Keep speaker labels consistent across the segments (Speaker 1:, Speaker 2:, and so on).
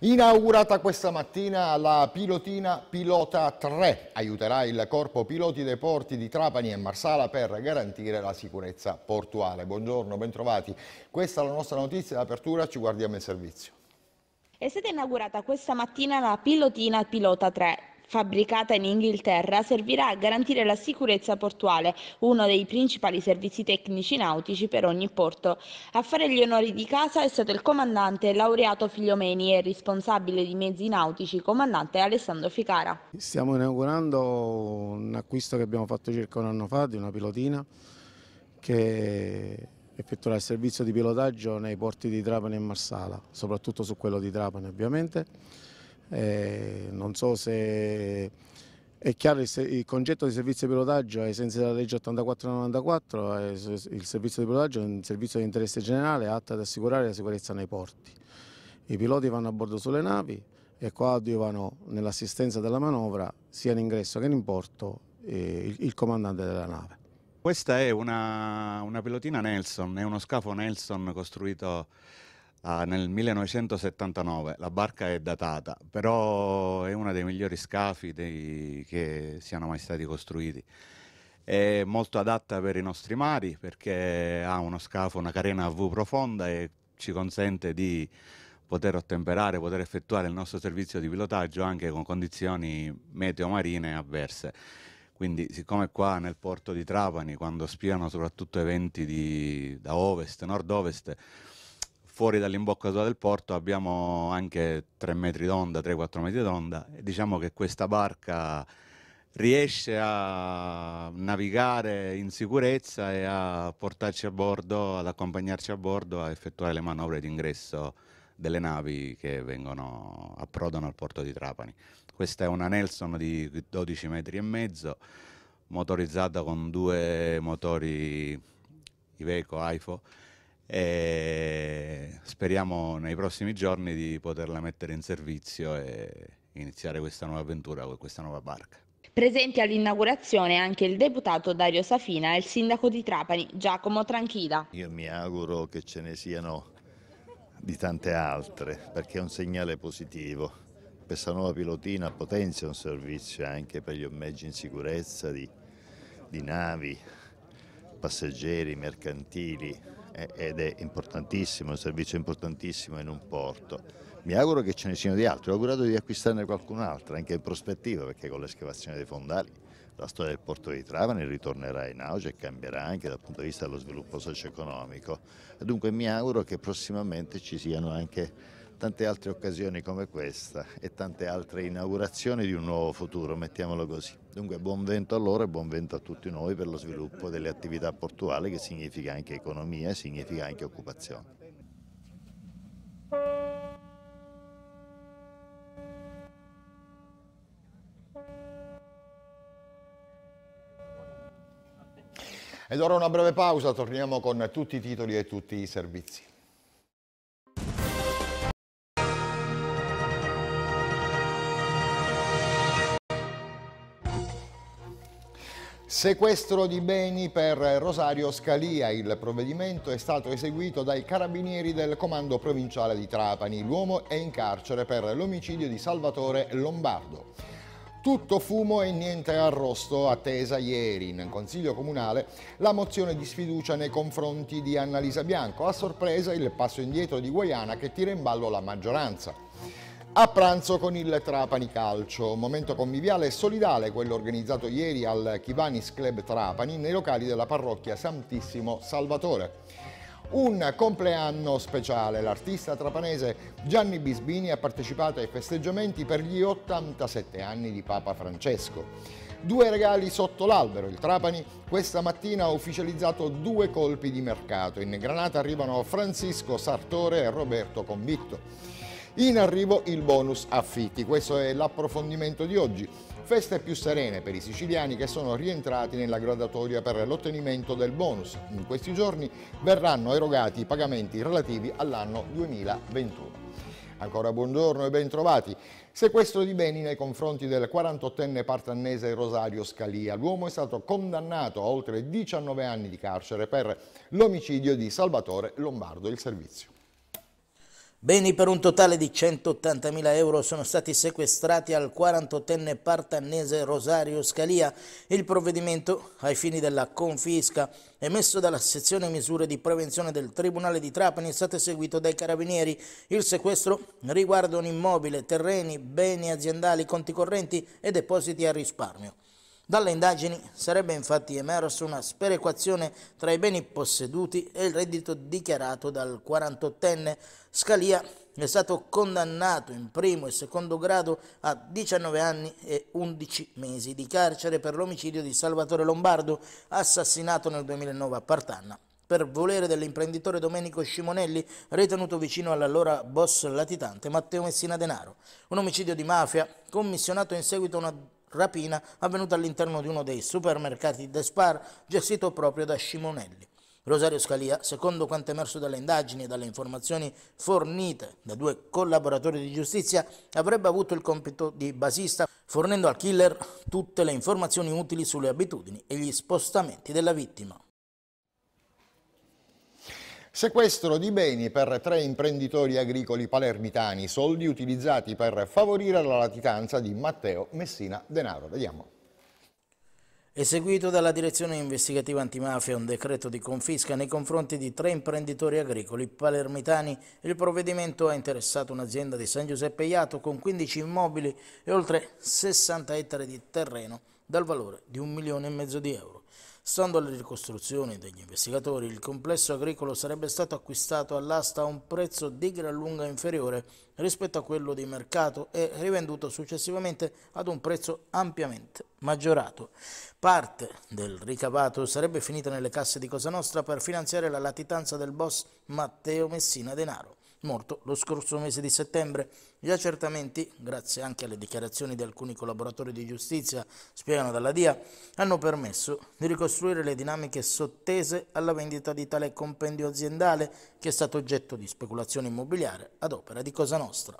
Speaker 1: Inaugurata questa mattina la pilotina Pilota 3, aiuterà il corpo piloti dei porti di Trapani e Marsala per garantire la sicurezza portuale. Buongiorno, bentrovati. Questa è la nostra notizia d'apertura, ci guardiamo in servizio.
Speaker 2: È stata inaugurata questa mattina la pilotina Pilota 3, fabbricata in Inghilterra, servirà a garantire la sicurezza portuale, uno dei principali servizi tecnici nautici per ogni porto. A fare gli onori di casa è stato il comandante laureato Figliomeni e responsabile di mezzi nautici, comandante Alessandro Ficara.
Speaker 3: Stiamo inaugurando un acquisto che abbiamo fatto circa un anno fa di una pilotina che effettuerà il servizio di pilotaggio nei porti di Trapani e Marsala, soprattutto su quello di Trapani ovviamente eh, non so se è chiaro il, il, concetto di servizio di pilotaggio ai sensi della legge 8494, eh, il servizio di pilotaggio è un servizio di interesse generale atto ad assicurare la sicurezza nei porti. I piloti vanno a bordo sulle navi e coadiuvano nell'assistenza della manovra sia in ingresso che in porto eh, il, il comandante della
Speaker 4: nave.
Speaker 5: Questa è una, una, pilotina Nelson, è uno scafo Nelson costruito ah, nel 1979, la barca è datata, però è uno dei migliori scafi dei, che siano mai stati costruiti. È molto adatta per i nostri mari perché ha uno scafo, una carena a V profonda e ci consente di poter ottemperare, poter effettuare il nostro servizio di pilotaggio anche con condizioni meteo-marine avverse. Quindi, siccome qua nel porto di Trapani, quando spiano soprattutto eventi di, da ovest, nord-ovest, fuori dall'imboccatura del porto abbiamo anche 3 metri d'onda, 3-4 metri d'onda e diciamo che questa barca riesce a navigare in sicurezza e a portarci a bordo, ad accompagnarci a bordo a effettuare le manovre d'ingresso delle navi che vengono, approdano al porto di Trapani. Questa è una Nelson di 12 metri e mezzo, motorizzata con due motori Iveco, AIFO, e speriamo nei prossimi giorni di poterla mettere in servizio e iniziare questa nuova avventura con questa nuova barca.
Speaker 2: Presenti all'inaugurazione anche il deputato Dario Safina e il sindaco di Trapani Giacomo Tranchida.
Speaker 3: Io mi auguro che ce ne siano di tante altre perché è un segnale positivo. Questa nuova pilotina potenzia un servizio anche per gli ommeggi in sicurezza di, di navi, passeggeri, mercantili, ed è importantissimo, un servizio importantissimo in un porto. Mi auguro che ce ne siano di altri, ho augurato di acquistarne qualcun'altra anche in prospettiva perché con l'escavazione dei fondali la storia del porto di Trapani ritornerà in auge e cambierà anche dal punto di vista dello sviluppo socio-economico. Dunque mi auguro che
Speaker 1: prossimamente ci siano anche tante altre occasioni come questa e tante altre inaugurazioni di un nuovo futuro, mettiamolo così. Dunque buon vento a loro e buon vento a tutti noi per lo
Speaker 3: sviluppo delle attività portuali che significa anche economia e significa anche occupazione.
Speaker 1: Ed ora una breve pausa, torniamo con tutti i titoli e tutti i servizi. Sequestro di beni per Rosario Scalia. Il provvedimento è stato eseguito dai carabinieri del comando provinciale di Trapani. L'uomo è in carcere per l'omicidio di Salvatore Lombardo. Tutto fumo e niente arrosto, attesa ieri in Consiglio Comunale la mozione di sfiducia nei confronti di Annalisa Bianco. A sorpresa il passo indietro di Guayana che tira in ballo la maggioranza a pranzo con il Trapani Calcio, un momento conviviale e solidale quello organizzato ieri al Chivanis Club Trapani nei locali della parrocchia Santissimo Salvatore. Un compleanno speciale, l'artista trapanese Gianni Bisbini ha partecipato ai festeggiamenti per gli 87 anni di Papa Francesco. Due regali sotto l'albero, il Trapani questa mattina ha ufficializzato due colpi di mercato. In Granata arrivano Francisco Sartore e Roberto Convitto. In arrivo il bonus affitti, questo è l'approfondimento di oggi. Feste più serene per i siciliani che sono rientrati nella gradatoria per l'ottenimento del bonus. In questi giorni verranno erogati i pagamenti relativi all'anno 2021. Ancora buongiorno e bentrovati. Sequestro di beni nei confronti del 48enne partannese Rosario Scalia. L'uomo è stato condannato a oltre 19 anni di carcere per l'omicidio di Salvatore Lombardo, il servizio. Beni per un totale di 180.000 euro sono stati sequestrati
Speaker 6: al 48enne partannese Rosario Scalia. Il provvedimento, ai fini della confisca, emesso dalla sezione misure di prevenzione del Tribunale di Trapani, è stato eseguito dai carabinieri. Il sequestro riguarda un immobile, terreni, beni aziendali, conti correnti e depositi a risparmio. Dalle indagini sarebbe infatti emerso una sperequazione tra i beni posseduti e il reddito dichiarato dal 48enne. Scalia è stato condannato in primo e secondo grado a 19 anni e 11 mesi di carcere per l'omicidio di Salvatore Lombardo, assassinato nel 2009 a Partanna per volere dell'imprenditore Domenico Scimonelli, ritenuto vicino all'allora boss latitante Matteo Messina Denaro. Un omicidio di mafia commissionato in seguito a una rapina avvenuta all'interno di uno dei supermercati Despar gestito proprio da Scimonelli. Rosario Scalia, secondo quanto emerso dalle indagini e dalle informazioni fornite da due collaboratori di giustizia, avrebbe avuto il compito di basista, fornendo al killer tutte le informazioni utili sulle abitudini e gli spostamenti
Speaker 1: della vittima. Sequestro di beni per tre imprenditori agricoli palermitani, soldi utilizzati per favorire la latitanza di Matteo Messina Denaro. Vediamo. Eseguito dalla Direzione
Speaker 6: Investigativa Antimafia un decreto di confisca nei confronti di tre imprenditori agricoli palermitani, il provvedimento ha interessato un'azienda di San Giuseppe Iato con 15 immobili e oltre 60 ettari di terreno dal valore di un milione e mezzo di euro. Stando alle ricostruzioni degli investigatori, il complesso agricolo sarebbe stato acquistato all'asta a un prezzo di gran lunga inferiore rispetto a quello di mercato e rivenduto successivamente ad un prezzo ampiamente maggiorato. Parte del ricavato sarebbe finita nelle casse di Cosa Nostra per finanziare la latitanza del boss Matteo Messina Denaro morto lo scorso mese di settembre. Gli accertamenti, grazie anche alle dichiarazioni di alcuni collaboratori di giustizia, spiegano dalla DIA, hanno permesso di ricostruire le dinamiche sottese alla vendita di tale compendio aziendale che è stato oggetto di
Speaker 1: speculazione
Speaker 6: immobiliare ad opera di Cosa Nostra.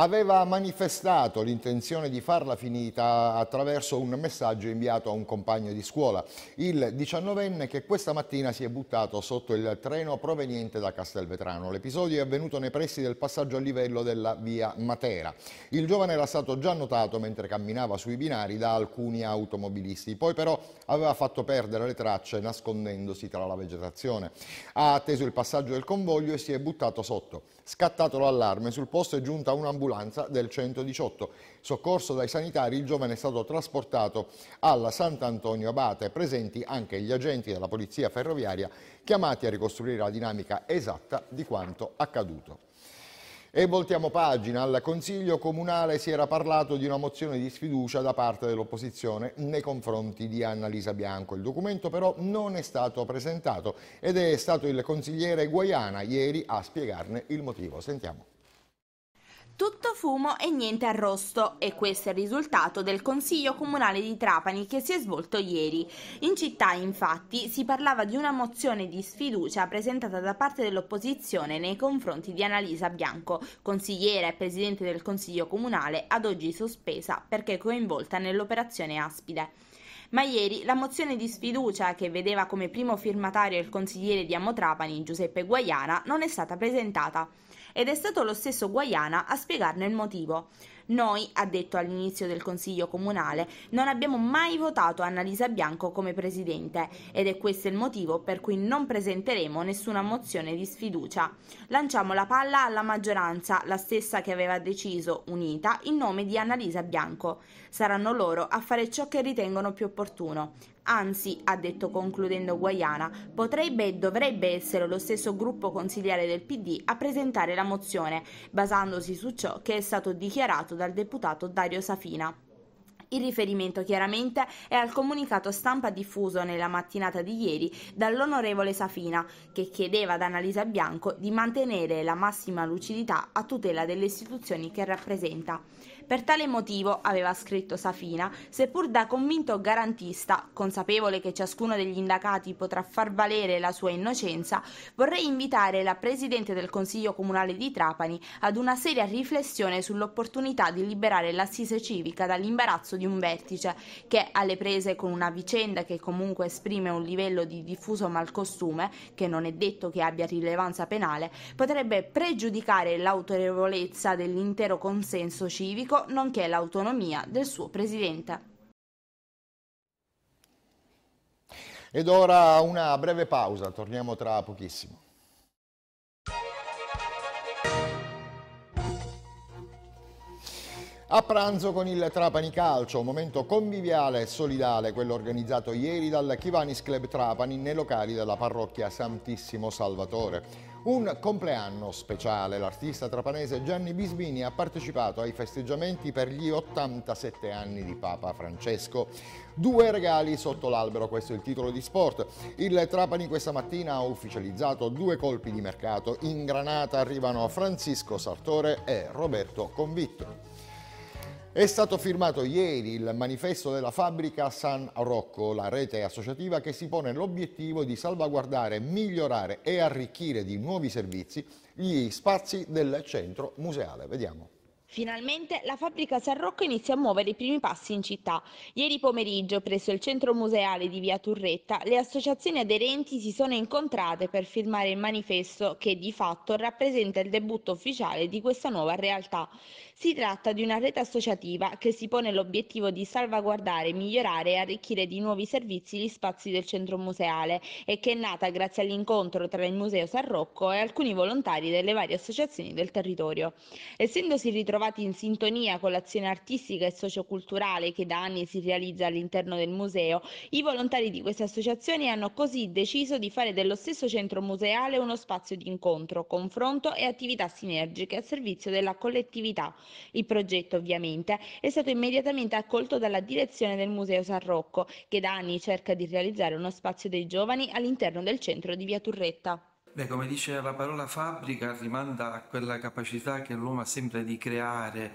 Speaker 1: aveva manifestato l'intenzione di farla finita attraverso un messaggio inviato a un compagno di scuola, il 19enne che questa mattina si è buttato sotto il treno proveniente da Castelvetrano. L'episodio è avvenuto nei pressi del passaggio a livello della via Matera. Il giovane era stato già notato mentre camminava sui binari da alcuni automobilisti, poi però aveva fatto perdere le tracce nascondendosi tra la vegetazione. Ha atteso il passaggio del convoglio e si è buttato sotto. Scattato l'allarme, sul posto è giunta un'ambulanza ambulanza del 118. Soccorso dai sanitari, il giovane è stato trasportato alla Sant'Antonio Abate, presenti anche gli agenti della polizia ferroviaria chiamati a ricostruire la dinamica esatta di quanto accaduto. E voltiamo pagina. Al Consiglio Comunale si era parlato di una mozione di sfiducia da parte dell'opposizione nei confronti di Annalisa Bianco. Il documento però non è stato presentato ed è stato il consigliere Guaiana ieri a spiegarne il motivo. Sentiamo.
Speaker 2: Tutto fumo e niente arrosto e questo è il risultato del Consiglio Comunale di Trapani che si è svolto ieri. In città infatti si parlava di una mozione di sfiducia presentata da parte dell'opposizione nei confronti di Annalisa Bianco, consigliera e presidente del Consiglio Comunale ad oggi sospesa perché coinvolta nell'operazione Aspide. Ma ieri la mozione di sfiducia che vedeva come primo firmatario il consigliere di Amo Trapani Giuseppe Guaiana non è stata presentata ed è stato lo stesso Guaiana a spiegarne il motivo. Noi, ha detto all'inizio del Consiglio Comunale, non abbiamo mai votato Annalisa Bianco come presidente ed è questo il motivo per cui non presenteremo nessuna mozione di sfiducia. Lanciamo la palla alla maggioranza, la stessa che aveva deciso, unita, in nome di Annalisa Bianco. Saranno loro a fare ciò che ritengono più opportuno. Anzi, ha detto concludendo Guaiana, potrebbe e dovrebbe essere lo stesso gruppo consigliare del PD a presentare la mozione, basandosi su ciò che è stato dichiarato dal deputato Dario Safina. Il riferimento chiaramente è al comunicato stampa diffuso nella mattinata di ieri dall'onorevole Safina, che chiedeva ad Annalisa Bianco di mantenere la massima lucidità a tutela delle istituzioni che rappresenta. Per tale motivo, aveva scritto Safina, seppur da convinto garantista, consapevole che ciascuno degli indagati potrà far valere la sua innocenza, vorrei invitare la Presidente del Consiglio Comunale di Trapani ad una seria riflessione sull'opportunità di liberare l'assise civica dall'imbarazzo di un vertice che, alle prese con una vicenda che comunque esprime un livello di diffuso malcostume, che non è detto che abbia rilevanza penale, potrebbe pregiudicare l'autorevolezza dell'intero consenso civico nonché l'autonomia del suo presidente.
Speaker 1: Ed ora una breve pausa, torniamo tra pochissimo. A pranzo con il Trapani Calcio, un momento conviviale e solidale, quello organizzato ieri dal Chivanis Club Trapani nei locali della parrocchia Santissimo Salvatore. Un compleanno speciale, l'artista trapanese Gianni Bisbini ha partecipato ai festeggiamenti per gli 87 anni di Papa Francesco. Due regali sotto l'albero, questo è il titolo di sport. Il Trapani questa mattina ha ufficializzato due colpi di mercato. In granata arrivano Francisco Sartore e Roberto Convitto. È stato firmato ieri il manifesto della fabbrica San Rocco, la rete associativa che si pone l'obiettivo di salvaguardare, migliorare e arricchire di nuovi servizi gli spazi del centro museale. Vediamo.
Speaker 2: Finalmente la fabbrica San Rocco inizia a muovere i primi passi in città. Ieri pomeriggio, presso il centro museale di via Turretta, le associazioni aderenti si sono incontrate per firmare il manifesto che di fatto rappresenta il debutto ufficiale di questa nuova realtà. Si tratta di una rete associativa che si pone l'obiettivo di salvaguardare, migliorare e arricchire di nuovi servizi gli spazi del centro museale e che è nata grazie all'incontro tra il Museo San Rocco e alcuni volontari delle varie associazioni del territorio. Essendosi ritrovati trovati in sintonia con l'azione artistica e socioculturale che da anni si realizza all'interno del museo, i volontari di queste associazioni hanno così deciso di fare dello stesso centro museale uno spazio di incontro, confronto e attività sinergiche a servizio della collettività. Il progetto ovviamente è stato immediatamente accolto dalla direzione del Museo San Rocco, che da anni cerca di realizzare uno spazio dei giovani all'interno del centro di Via Turretta.
Speaker 4: Beh, come dice la parola fabbrica, rimanda a quella capacità che l'uomo ha sempre di creare,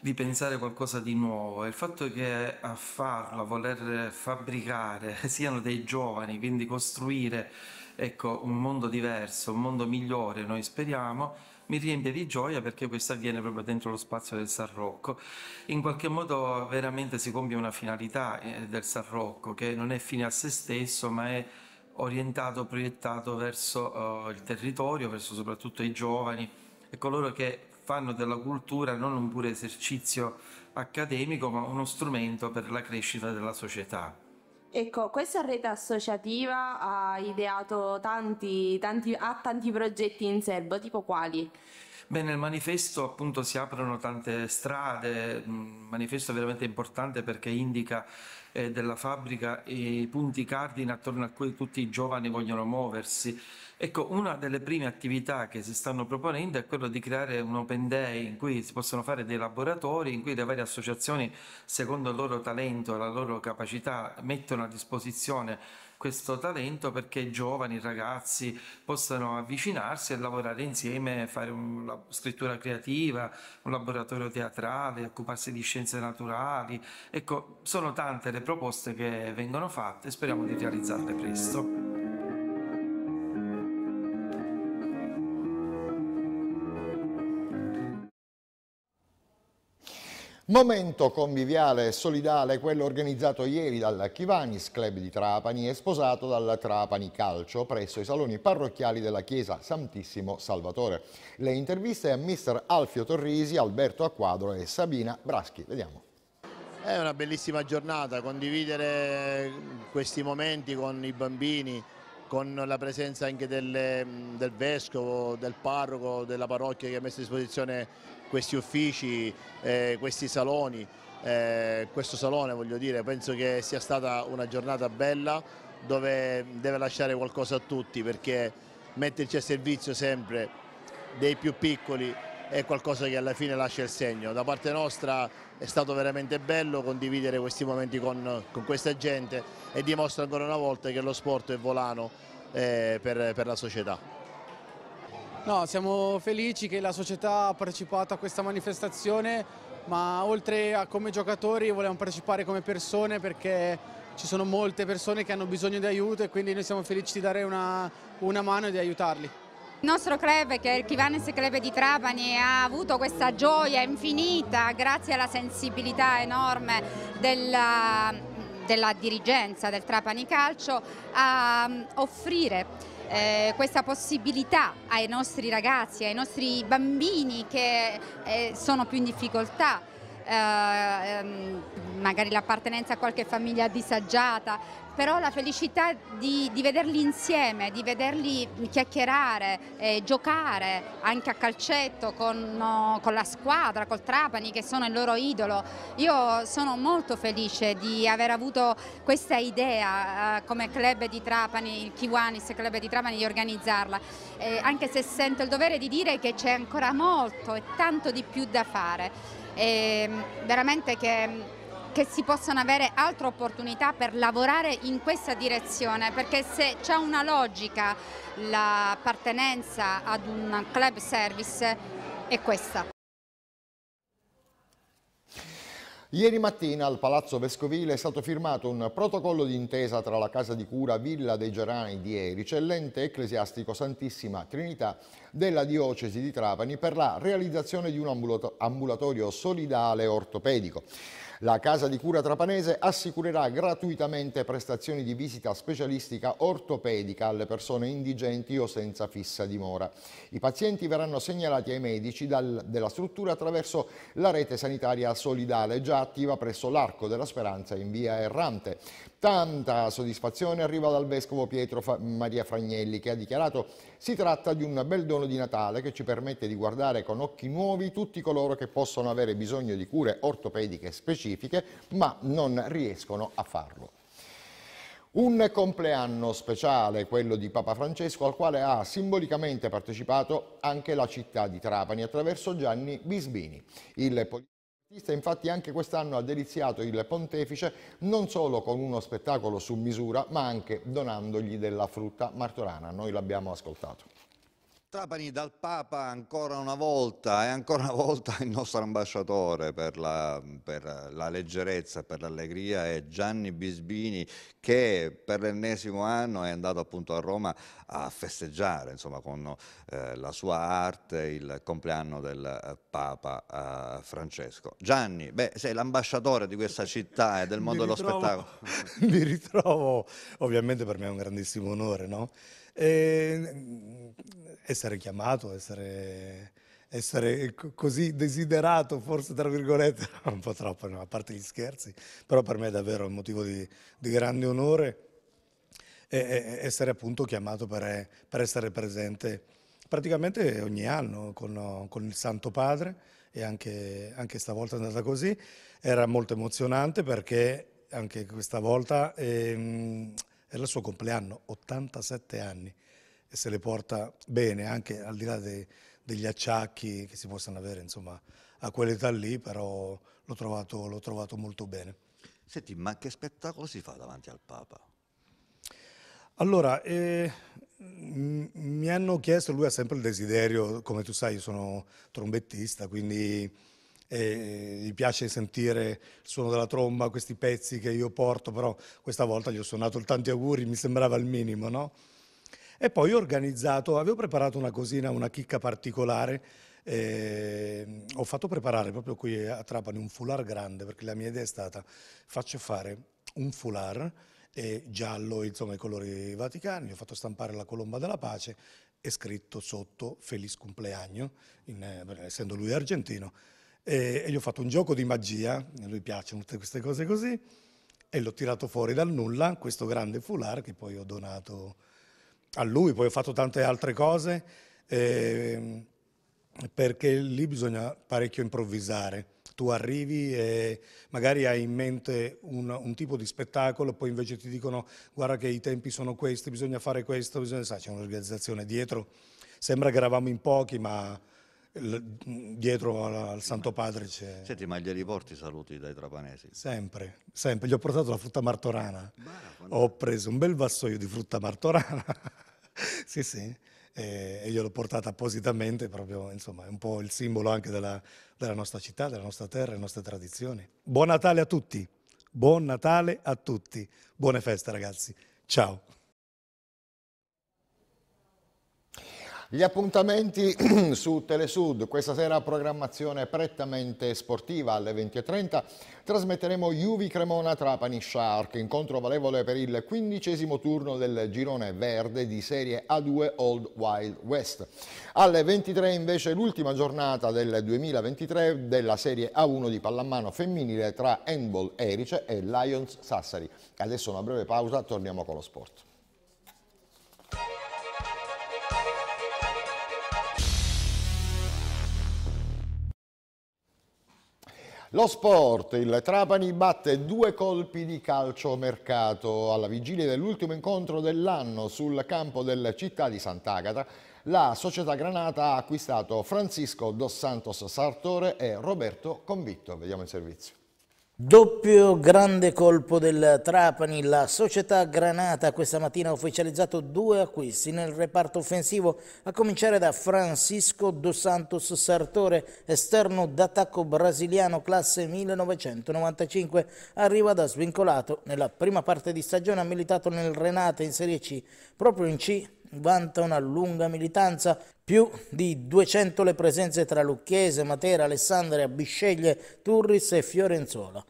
Speaker 4: di pensare qualcosa di nuovo. E Il fatto che a farlo, a voler fabbricare, siano dei giovani, quindi costruire ecco, un mondo diverso, un mondo migliore, noi speriamo, mi riempie di gioia perché questo avviene proprio dentro lo spazio del San Rocco. In qualche modo veramente si compie una finalità eh, del San Rocco, che non è fine a se stesso, ma è orientato, proiettato verso uh, il territorio, verso soprattutto i giovani e coloro che fanno della cultura non un puro esercizio accademico, ma uno strumento per la crescita della società.
Speaker 2: Ecco, questa rete associativa ha ideato tanti, tanti, ha tanti progetti in serbo, tipo quali?
Speaker 4: Beh, nel manifesto appunto si aprono tante strade, un manifesto veramente importante perché indica eh, della fabbrica i punti cardine attorno a cui tutti i giovani vogliono muoversi. Ecco, una delle prime attività che si stanno proponendo è quella di creare un open day in cui si possono fare dei laboratori, in cui le varie associazioni, secondo il loro talento e la loro capacità, mettono a disposizione questo talento perché i giovani, i ragazzi possano avvicinarsi e lavorare insieme, fare una scrittura creativa, un laboratorio teatrale, occuparsi di scienze naturali. Ecco, sono tante le proposte che vengono fatte, e speriamo di realizzarle presto.
Speaker 1: Momento conviviale e solidale quello organizzato ieri dal Chivanis Club di Trapani e sposato dal Trapani Calcio presso i saloni parrocchiali della Chiesa Santissimo Salvatore. Le interviste a mister Alfio Torrisi, Alberto Acquadro e Sabina Braschi. Vediamo.
Speaker 3: È una bellissima giornata, condividere questi momenti con i bambini, con la presenza anche delle, del vescovo, del parroco, della parrocchia che ha messo a disposizione questi uffici, eh, questi saloni, eh, questo salone voglio dire, penso che sia stata una giornata bella dove deve lasciare qualcosa a tutti perché metterci a servizio sempre dei più piccoli è qualcosa che alla fine lascia il segno. Da parte nostra è stato veramente bello condividere questi momenti con, con questa gente e dimostra ancora una volta che lo sport è volano eh, per, per
Speaker 1: la società.
Speaker 6: No, siamo felici che la società ha partecipato a questa manifestazione, ma oltre a come giocatori vogliamo partecipare come persone perché ci sono molte persone che hanno bisogno di aiuto e quindi noi siamo felici di dare una, una
Speaker 5: mano e di aiutarli. Il
Speaker 7: nostro club, che è il Chivanes Club di Trapani, ha avuto questa gioia infinita grazie alla sensibilità enorme della, della dirigenza del Trapani Calcio a mm, offrire eh, questa possibilità ai nostri ragazzi, ai nostri bambini che eh, sono più in difficoltà eh, ehm, magari l'appartenenza a qualche famiglia disagiata, però la felicità di, di vederli insieme, di vederli chiacchierare, eh, giocare anche a calcetto con, oh, con, la squadra, col Trapani che sono il loro idolo. Io sono molto felice di aver avuto questa idea eh, come club di Trapani, il Kiwanis Club di Trapani, di organizzarla, eh, anche se sento il dovere di dire che c'è ancora molto e tanto di più da fare e ehm, veramente che, che si possano avere altre opportunità per lavorare in questa direzione, perché se c'è una logica l'appartenenza ad un club service è questa.
Speaker 1: Ieri mattina al Palazzo Vescovile è stato firmato un protocollo d'intesa tra la casa di cura Villa dei Gerani di Erice e l'ente ecclesiastico Santissima Trinità della diocesi di Trapani per la realizzazione di un ambulatorio solidale ortopedico. La Casa di Cura Trapanese assicurerà gratuitamente prestazioni di visita specialistica ortopedica alle persone indigenti o senza fissa dimora. I pazienti verranno segnalati ai medici dal, della struttura attraverso la rete sanitaria solidale già attiva presso l'Arco della Speranza in via Errante. Tanta soddisfazione arriva dal Vescovo Pietro Fa Maria Fragnelli che ha dichiarato si tratta di un bel dono di Natale che ci permette di guardare con occhi nuovi tutti coloro che possono avere bisogno di cure ortopediche specifiche ma non riescono a farlo. Un compleanno speciale, quello di Papa Francesco, al quale ha simbolicamente partecipato anche la città di Trapani attraverso Gianni Bisbini. Il Infatti anche quest'anno ha deliziato il pontefice non solo con uno spettacolo su misura ma anche donandogli della frutta martorana. Noi l'abbiamo ascoltato.
Speaker 3: Trapani dal Papa ancora una volta e ancora una volta il nostro ambasciatore per la, per la leggerezza, per l'allegria è Gianni Bisbini che per l'ennesimo anno è andato appunto a Roma a festeggiare insomma, con eh, la sua arte il compleanno del eh, Papa eh, Francesco. Gianni, beh, sei l'ambasciatore di questa città e del mondo ritrovo, dello spettacolo. Mi ritrovo, ovviamente per me è un grandissimo onore, no? E ehm, essere chiamato, essere, essere così desiderato, forse tra virgolette, un po' troppo, no, a parte gli scherzi, però per me è davvero un motivo di, di grande onore essere appunto chiamato per, per, essere presente praticamente ogni anno con, con il Santo Padre e anche, anche, stavolta è andata così. Era molto emozionante perché anche questa volta... Ehm, era il suo compleanno, 87 anni, e se le porta bene, anche al di là de, degli acciacchi che si possono avere, insomma, a quell'età lì, però l'ho trovato, trovato molto bene. Senti, ma che spettacolo si fa davanti al Papa? Allora, eh, mi hanno chiesto, lui ha sempre il desiderio, come tu sai, io sono trombettista, quindi e eh, gli piace sentire il suono della tromba, questi pezzi che io porto, però questa volta gli ho suonato il tanti auguri, mi sembrava il minimo, no? E poi ho organizzato, avevo preparato una cosina, una chicca particolare, eh, ho fatto preparare proprio qui a Trapani un foulard grande, perché la mia idea è stata faccio fare un foulard eh, giallo, insomma i colori vaticani, ho fatto stampare la colomba della pace e scritto sotto Feliz Cumpleaños, in, eh, essendo lui argentino, e, e gli ho fatto un gioco di magia, a lui piacciono tutte queste cose così, e l'ho tirato fuori dal nulla, questo grande foulard che poi ho donato a lui, poi ho fatto tante altre cose, eh, perché lì bisogna parecchio improvvisare. Tu arrivi e magari hai in mente un, un, tipo di spettacolo, poi invece ti dicono guarda che i tempi sono questi, bisogna fare questo, bisogna... Sa, c'è un'organizzazione dietro. Sembra che eravamo in pochi, ma dietro al Santo Padre c'è... Senti, ma glieli porti saluti dai trapanesi? Sempre, sempre. Gli ho portato la frutta martorana. Barabana. Ho preso un bel vassoio di frutta martorana. sì, sì. E, e gliel'ho portata appositamente, proprio, insomma, è un po' il simbolo anche della, della nostra città, della nostra terra, delle nostre tradizioni. Buon Natale a tutti! Buon Natale a
Speaker 1: tutti! Buone feste, ragazzi! Ciao! Gli appuntamenti su Telesud, questa sera programmazione prettamente sportiva alle 20.30, trasmetteremo Juvi Cremona Trapani Shark, incontro valevole per il quindicesimo turno del girone verde di serie A2 Old Wild West. Alle 23 invece l'ultima giornata del 2023 della serie A1 di pallamano femminile tra Handball Erice e Lions Sassari. Adesso una breve pausa, torniamo con lo sport. Lo sport, il Trapani batte due colpi di calcio mercato. Alla vigilia dell'ultimo incontro dell'anno sul campo della città di Sant'Agata, la società Granata ha acquistato Francisco Dos Santos Sartore e Roberto Convitto. Vediamo il servizio.
Speaker 6: Doppio grande colpo del Trapani, la società Granata questa mattina ha ufficializzato due acquisti nel reparto offensivo, a cominciare da Francisco Dos Santos Sartore, esterno d'attacco brasiliano classe 1995, arriva da svincolato, nella prima parte di stagione ha militato nel Renate in Serie C, proprio in C vanta una lunga militanza, più di 200 le presenze tra Lucchese, Matera, Alessandria, Bisceglie, Turris e Fiorenzola.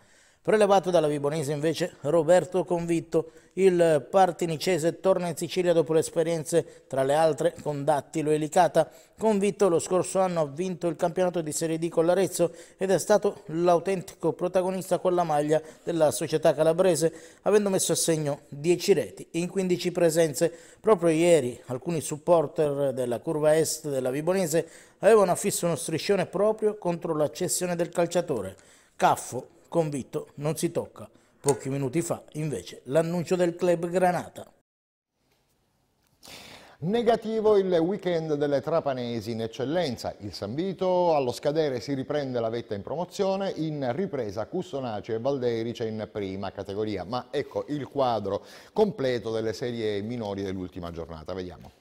Speaker 6: Prelevato dalla Vibonese invece Roberto Convitto, il partinicese torna in Sicilia dopo le esperienze tra le altre con Dattilo e Licata. Convitto lo scorso anno ha vinto il campionato di Serie D con l'Arezzo ed è stato l'autentico protagonista con la maglia della società calabrese, avendo messo a segno 10 reti in 15 presenze. Proprio ieri alcuni supporter della curva est della Vibonese avevano affisso uno striscione proprio contro l'accessione del calciatore. Caffo Convitto non si tocca. Pochi minuti fa,
Speaker 1: invece, l'annuncio del club Granata. Negativo il weekend delle trapanesi in eccellenza. Il San Vito allo scadere si riprende la vetta in promozione, in ripresa Custonace e Valderice in prima categoria. Ma ecco il quadro completo delle serie minori dell'ultima giornata. Vediamo.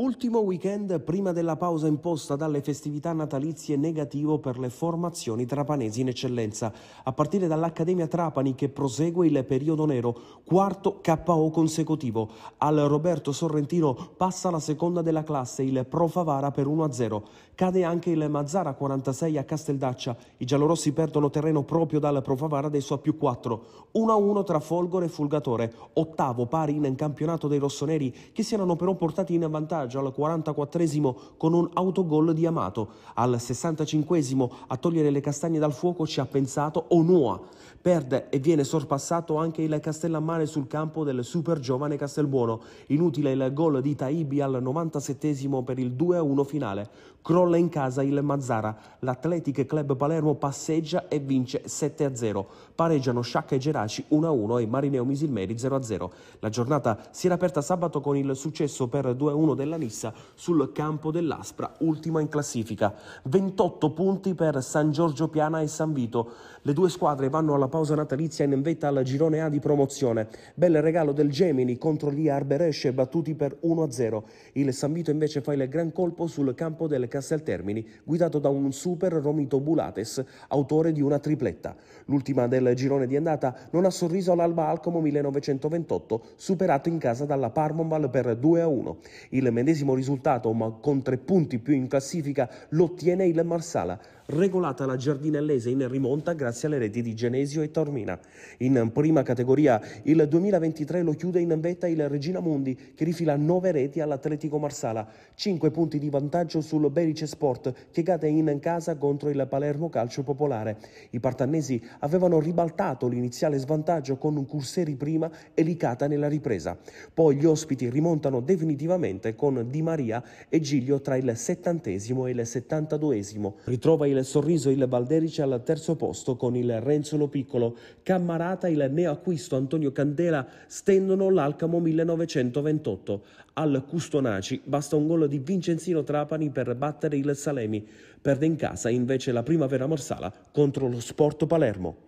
Speaker 8: Ultimo weekend prima della pausa imposta dalle festività natalizie negativo per le formazioni trapanesi in eccellenza, a partire dall'Accademia Trapani che prosegue il periodo nero, quarto KO consecutivo. Al Roberto Sorrentino passa la seconda della classe, il Pro Favara per 1-0. Cade anche il Mazzara 46 a Casteldaccia. I giallorossi perdono terreno proprio dal Profavara, adesso a più 4. 1-1 tra Folgore e Fulgatore. Ottavo pari in campionato dei rossoneri che si erano però portati in vantaggio al 44 con un autogol di Amato. Al 65 a togliere le castagne dal fuoco ci ha pensato Onua. Perde e viene sorpassato anche il Castellammare sul campo del super giovane Castelbuono. Inutile il gol di Taibi al 97 per il 2-1 finale. Crolla crolla in casa il Mazzara. L'Atletic Club Palermo passeggia e vince 7-0. Pareggiano Sciacca e Geraci 1-1 e Marineo Misilmeri 0-0. La giornata si era aperta sabato con il successo per 2-1 della Nissa sul campo dell'Aspra, ultima in classifica. 28 punti per San Giorgio Piana e San Vito. Le due squadre vanno alla pausa natalizia in vetta al girone A di promozione. Bel regalo del Gemini contro gli Arberesce battuti per 1-0. Il San Vito invece fa il gran colpo sul campo del Casteltermini, guidato da un super Romito Bulates, autore di una tripletta. L'ultima del girone di andata non ha sorriso all'Alba Alcomo 1928, superato in casa dalla Parmonval per 2-1. Il medesimo risultato, ma con tre punti più in classifica, lo ottiene il Marsala regolata la giardinellese in rimonta grazie alle reti di Genesio e Tormina. In prima categoria il 2023 lo chiude in vetta il Regina Mundi che rifila 9 reti all'Atletico Marsala, 5 punti di vantaggio sul Berice Sport che cade in casa contro il Palermo Calcio Popolare. I partannesi avevano ribaltato l'iniziale svantaggio con un Curseri prima e Licata nella ripresa. Poi gli ospiti rimontano definitivamente con Di Maria e Giglio tra il settantesimo e il settantaduesimo. Ritrova il Sorriso il Valderici al terzo posto con il Renzolo Piccolo, Cammarata il neoacquisto Antonio Candela stendono l'Alcamo 1928. Al Custonaci basta un gol di Vincenzino Trapani per battere il Salemi, perde in casa invece la Primavera morsala contro lo Sport Palermo.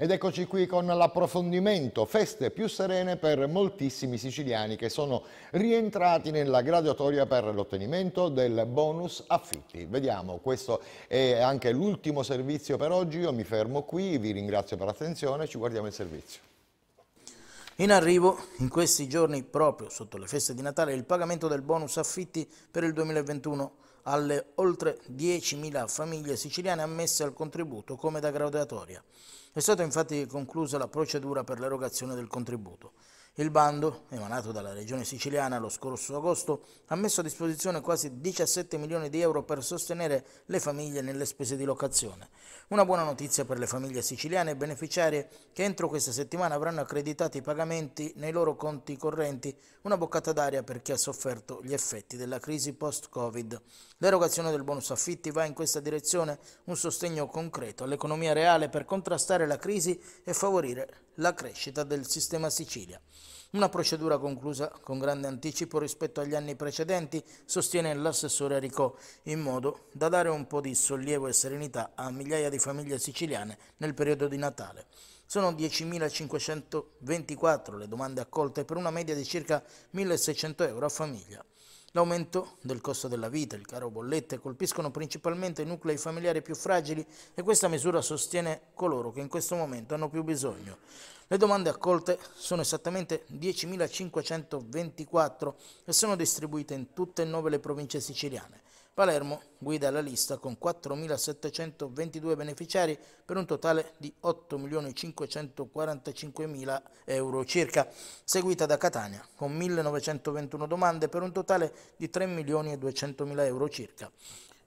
Speaker 8: Ed eccoci qui
Speaker 1: con l'approfondimento, feste più serene per moltissimi siciliani che sono rientrati nella graduatoria per l'ottenimento del bonus affitti. Vediamo, questo è anche l'ultimo servizio per oggi, io mi fermo qui, vi ringrazio per l'attenzione, ci guardiamo il servizio. In arrivo, in questi giorni, proprio sotto le feste di
Speaker 6: Natale, il pagamento del bonus affitti per il 2021 alle oltre 10.000 famiglie siciliane ammesse al contributo come da graduatoria. È stata infatti conclusa la procedura per l'erogazione del contributo. Il bando, emanato dalla Regione siciliana lo scorso agosto, ha messo a disposizione quasi 17 milioni di euro per sostenere le famiglie nelle spese di locazione. Una buona notizia per le famiglie siciliane e beneficiarie che entro questa settimana avranno accreditati i pagamenti nei loro conti correnti, una boccata d'aria per chi ha sofferto gli effetti della crisi post-Covid. L'erogazione del bonus affitti va in questa direzione, un sostegno concreto all'economia reale per contrastare la crisi e favorire la crescita del sistema Sicilia. Una procedura conclusa con grande anticipo rispetto agli anni precedenti, sostiene l'assessore Aricò, in modo da dare un po' di sollievo e serenità a migliaia di famiglie siciliane nel periodo di Natale. Sono 10.524 le domande accolte per una media di circa 1.600 euro a famiglia. L'aumento del costo della vita, il caro bollette colpiscono principalmente i nuclei familiari più fragili e questa misura sostiene coloro che in questo momento hanno più bisogno. Le domande accolte sono esattamente 10.524 e sono distribuite in tutte e nove le province siciliane. Palermo guida la lista con 4.722 beneficiari per un totale di 8.545.000 euro circa, seguita da Catania con 1.921 domande per un totale di 3.200.000 euro circa.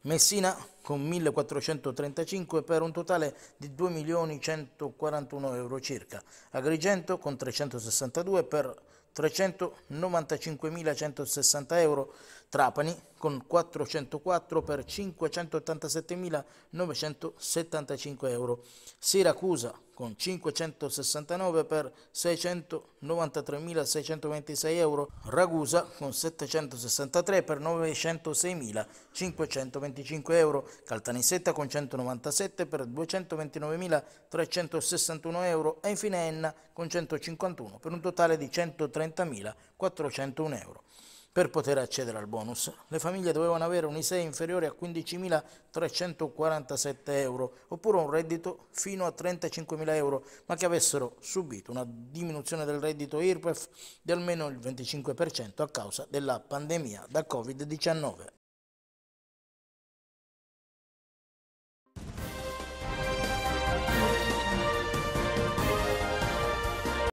Speaker 6: Messina con 1.435 per un totale di 2.141 euro circa, Agrigento con 362 per 395.160 euro, Trapani con 404 per 587.975 euro, Siracusa con 569 per 693.626 euro, Ragusa con 763 per 906.525 euro, Caltanissetta con 197 per 229.361 euro e infine Enna con 151 per un totale di 130.401 euro. Per poter accedere al bonus, le famiglie dovevano avere un ISEE inferiore a 15.347 euro, oppure un reddito fino a 35.000 euro, ma che avessero subito una diminuzione del reddito IRPEF di almeno il 25% a causa della pandemia da Covid-19.